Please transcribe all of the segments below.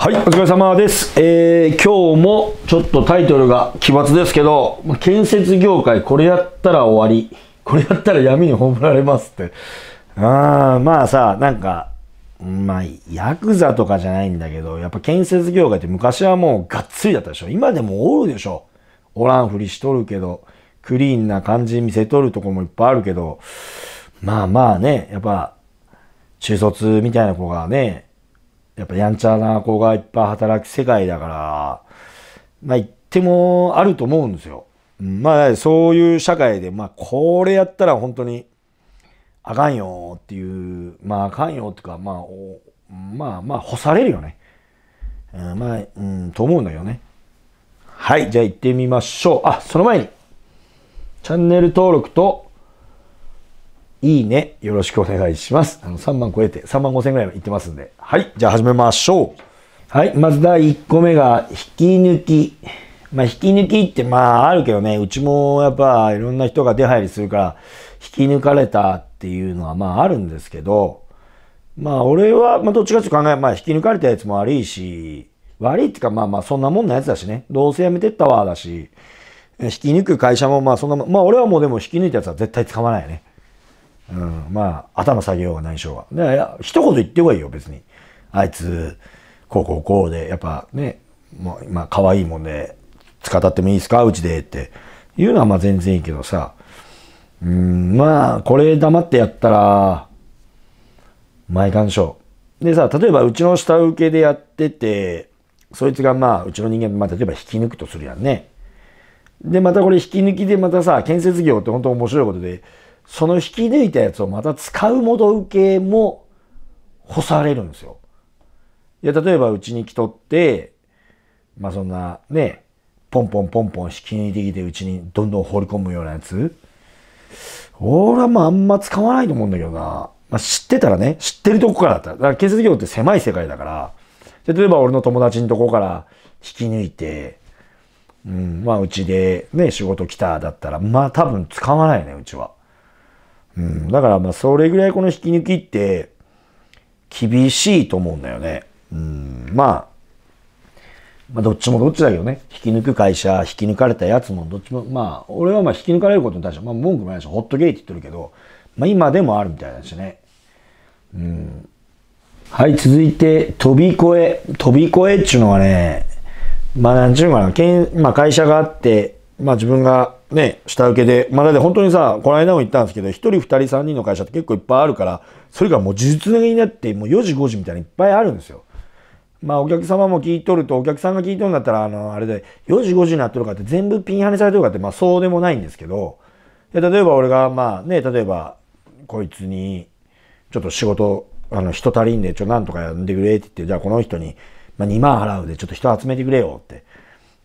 はい、お疲れ様です。えー、今日もちょっとタイトルが奇抜ですけど、建設業界これやったら終わり。これやったら闇に葬られますって。ああ、まあさ、なんか、まあ、ヤクザとかじゃないんだけど、やっぱ建設業界って昔はもうがっつりだったでしょ。今でもおるでしょ。おらんふりしとるけど、クリーンな感じ見せとるとこもいっぱいあるけど、まあまあね、やっぱ、中卒みたいな子がね、やっぱやんちゃな子がいっぱい働く世界だから、まあ言ってもあると思うんですよ。まあそういう社会で、まあこれやったら本当にあかんよっていう、まああかんよっていうか、まあ、まあまあ干されるよね。うん、まあ、うん、と思うんだよね。はい、じゃあ行ってみましょう。あ、その前に、チャンネル登録といいね、よろしくお願いします。あの、3万超えて、3万5千ぐらい行ってますんで。はい、じゃあ始めましょう。はい、まず第1個目が、引き抜き。まあ、引き抜きって、まあ、あるけどね、うちもやっぱ、いろんな人が出入りするから、引き抜かれたっていうのは、まあ、あるんですけど、まあ、俺は、まあ、どっちかっていうと考え、まあ、引き抜かれたやつも悪いし、悪いっていうか、まあまあ、そんなもんのやつだしね、どうせ辞めてったわ、だし、引き抜く会社もまあそんなもん、まあ俺はもうでも引き抜いたやつは絶対使わないよね。うん、まあ、頭下げようが何しようが。ね、一言言ってこいよ、別に。あいつ、こうこうこうで、やっぱね、まあ、可愛いもんで、使ってもいいですかうちで、っていうのはまあ全然いいけどさ。うん、まあ、これ黙ってやったら、前干渉。でさ、例えばうちの下請けでやってて、そいつがまあ、うちの人間、まあ、例えば引き抜くとするやんね。で、またこれ引き抜きでまたさ、建設業って本当面白いことで、その引き抜いたやつをまた使う元請けも干されるんですよ。いや、例えばうちに来とって、まあそんなね、ポンポンポンポン引き抜いてきてうちにどんどん放り込むようなやつ。俺はまああんま使わないと思うんだけどな。まあ、知ってたらね、知ってるとこからだったら。だから建設業って狭い世界だから、例えば俺の友達のとこから引き抜いて、うん、まあうちでね、仕事来ただったら、まあ多分使わないね、うちは。うん、だからまあそれぐらいこの引き抜きって厳しいと思うんだよね。うん、まあ、まあ、どっちもどっちだけどね、引き抜く会社、引き抜かれたやつも、どっちも、まあ、俺はまあ引き抜かれることに対して、まあ、文句もないし、ホットゲイって言ってるけど、まあ、今でもあるみたいだしね。うん。はい、続いて、飛び越え。飛び越えっちゅうのはね、まあ、なんちゅうのかな、まあ、会社があって、まあ、自分がね、下請けで、まあ、だ本当にさ、この間も言ったんですけど、1人、2人、3人の会社って結構いっぱいあるから、それがもう事実的になって、もう4時、5時みたいにいっぱいあるんですよ。まあ、お客様も聞いとると、お客さんが聞いとるんだったら、あの、あれで、4時、5時になっとるかって全部ピンハネされてるかって、まあ、そうでもないんですけど、例えば俺が、まあね、例えば、こいつに、ちょっと仕事、あの、人足りんで、ちょ、なんとかやんでくれって言って、じゃあこの人に、まあ、2万払うで、ちょっと人集めてくれよって。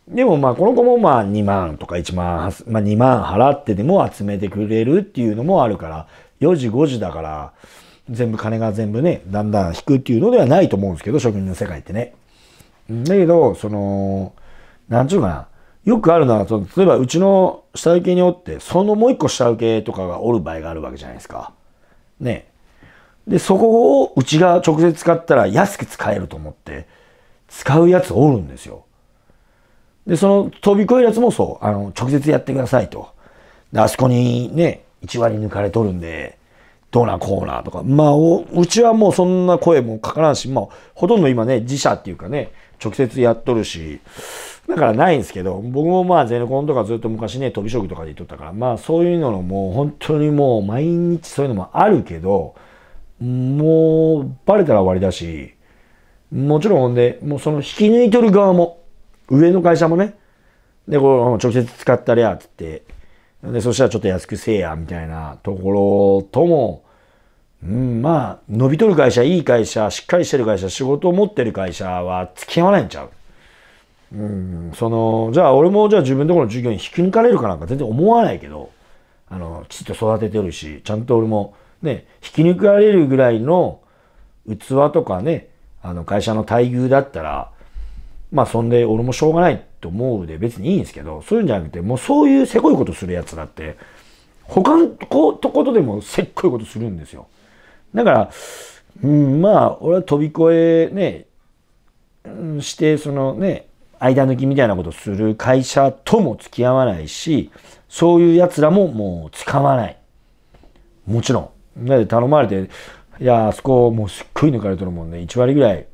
でもまあこの子もまあ2万とか1万、まあ、2万払ってでも集めてくれるっていうのもあるから4時5時だから全部金が全部ねだんだん引くっていうのではないと思うんですけど職人の世界ってね。だけどそのなんちゅうかなよくあるのはその例えばうちの下請けにおってそのもう一個下請けとかがおる場合があるわけじゃないですか。ね。でそこをうちが直接使ったら安く使えると思って使うやつおるんですよ。で、その飛び越えるやつもそう。あの、直接やってくださいと。で、あそこにね、1割抜かれとるんで、どうなこうなとか。まあうちはもうそんな声もかからんし、まあ、ほとんど今ね、自社っていうかね、直接やっとるし、だからないんですけど、僕もまあ、ゼネコンとかずっと昔ね、飛び職とかで言っとったから、まあ、そういうのもう、本当にもう、毎日そういうのもあるけど、もう、バレたら終わりだし、もちろんほんで、もうその引き抜いとる側も、上の会社もね、で、こう、直接使ったりゃ、つって、で、そしたらちょっと安くせえや、みたいなところとも、うん、まあ、伸びとる会社、いい会社、しっかりしてる会社、仕事を持ってる会社は付き合わないんちゃう。うん、その、じゃあ俺もじゃあ自分のところの授業に引き抜かれるかなんか全然思わないけど、あの、きちっと育ててるし、ちゃんと俺もね、引き抜かれるぐらいの器とかね、あの、会社の待遇だったら、まあそんで俺もしょうがないと思うで別にいいんですけど、そういうんじゃなくて、もうそういうせこいことするやつだって、他のことことでもせっこいことするんですよ。だから、うん、まあ俺は飛び越えね、うん、して、そのね、間抜きみたいなことする会社とも付き合わないし、そういう奴らももう使わない。もちろん。だって頼まれて、いや、あそこもうすっごい抜かれてるもんね、1割ぐらい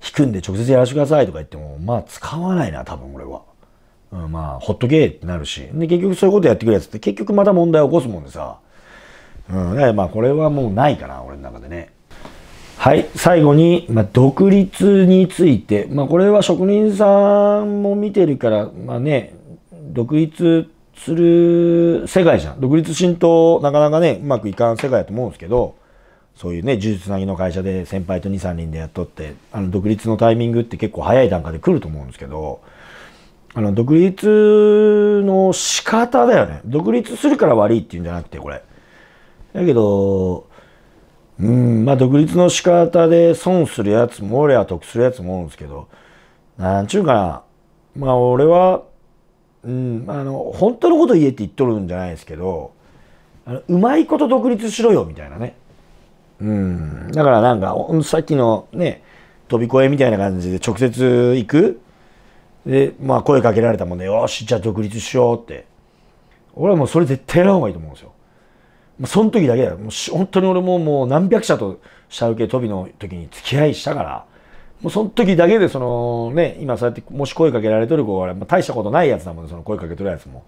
弾くんで直接やらせてくださいとか言っても、まあ使わないな、多分俺は。うん、まあ、ほっとけってなるし。で、結局そういうことやってくるやつって結局また問題を起こすもんでさ。うん、だからまあこれはもうないかな、俺の中でね。はい、最後に、まあ、独立について。まあこれは職人さんも見てるから、まあね、独立する世界じゃん。独立浸透なかなかね、うまくいかん世界だと思うんですけど、そういうね、呪術なぎの会社で先輩と2、3人で雇って、あの、独立のタイミングって結構早い段階で来ると思うんですけど、あの、独立の仕方だよね。独立するから悪いっていうんじゃなくて、これ。だけど、うん、まあ、独立の仕方で損するやつもおりゃ得するやつもおるんですけど、なんちゅうかな、まあ、俺は、うん、あの、本当のこと言えって言っとるんじゃないですけど、あのうまいこと独立しろよ、みたいなね。うん、だからなんかさっきのね飛び越えみたいな感じで直接行くでまあ声かけられたもんで、ね、よしじゃあ独立しようって俺はもうそれ絶対やらんがいいと思うんですよその時だけだよもう本当に俺ももう何百社と下請け飛びの時に付き合いしたからもうその時だけでそのね今そうやってもし声かけられてる子は大したことないやつだもんねその声かけとるやつも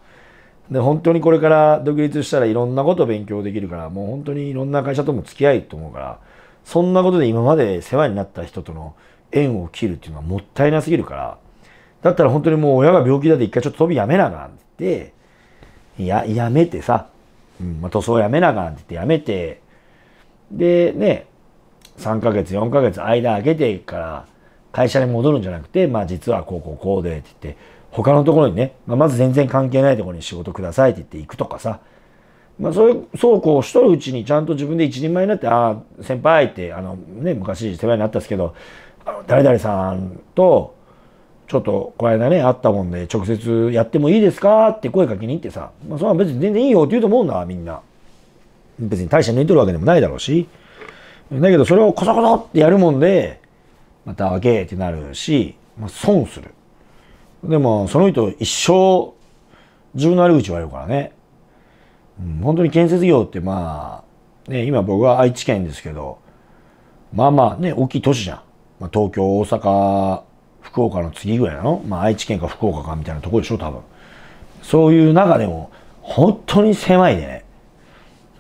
で本当にこれから独立したらいろんなこと勉強できるからもう本当にいろんな会社とも付き合いと思うからそんなことで今まで世話になった人との縁を切るっていうのはもったいなすぎるからだったら本当にもう親が病気だって一回ちょっと飛びやめなあかんって言ってややめてさ、うんまあ、塗装やめなあかんって言ってやめてでね3ヶ月4ヶ月間空けてから会社に戻るんじゃなくてまあ実はこうこうこうでって言って他のところにね、まあ、まず全然関係ないところに仕事くださいって言って行くとかさ、まあ、そういう、そうこうしとるうちにちゃんと自分で一人前になって、ああ、先輩って、あのね、昔世話になったんですけど、誰々さんと、ちょっとこの間ね、会ったもんで、直接やってもいいですかって声かけに行ってさ、まあ、それは別に全然いいよって言うと思うんだ、みんな。別に大して抜いとるわけでもないだろうし。だけど、それをコソコソってやるもんで、またあげってなるし、まあ、損する。でもその人一生自分の悪口言われるからね、うん、本当に建設業ってまあ、ね、今僕は愛知県ですけどまあまあね大きい都市じゃん、まあ、東京大阪福岡の次ぐらいなの、まあ、愛知県か福岡かみたいなとこでしょ多分そういう中でも本当に狭いね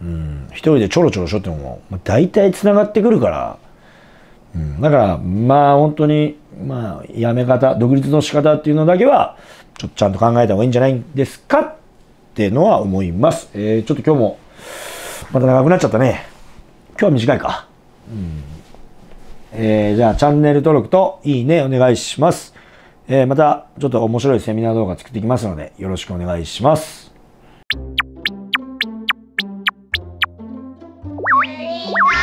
うん一人でちょろちょろしょってもまあ、大体繋がってくるからうん、だから、まあ本当に、まあ、やめ方、独立の仕方っていうのだけは、ちょっとちゃんと考えた方がいいんじゃないですかってのは思います。えー、ちょっと今日も、また長くなっちゃったね。今日は短いか。うん、えー、じゃあ、チャンネル登録といいねお願いします。えー、また、ちょっと面白いセミナー動画作っていきますので、よろしくお願いします。t h